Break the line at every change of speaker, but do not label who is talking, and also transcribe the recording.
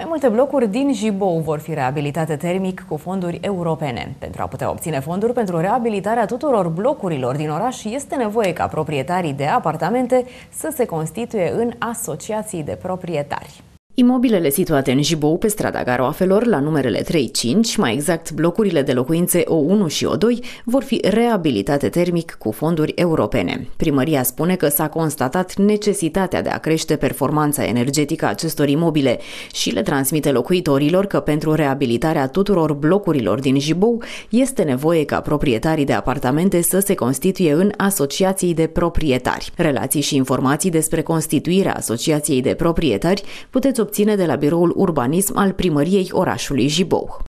Mai multe blocuri din Jibou vor fi reabilitate termic cu fonduri europene. Pentru a putea obține fonduri pentru reabilitarea tuturor blocurilor din oraș, este nevoie ca proprietarii de apartamente să se constituie în asociații de proprietari. Imobilele situate în Jibou, pe strada Garoafelor, la numerele 3-5, mai exact blocurile de locuințe O1 și O2, vor fi reabilitate termic cu fonduri europene. Primăria spune că s-a constatat necesitatea de a crește performanța energetică a acestor imobile și le transmite locuitorilor că pentru reabilitarea tuturor blocurilor din Jibou este nevoie ca proprietarii de apartamente să se constituie în asociații de proprietari. Relații și informații despre constituirea asociației de proprietari puteți obține de la biroul urbanism al primăriei orașului Jibou.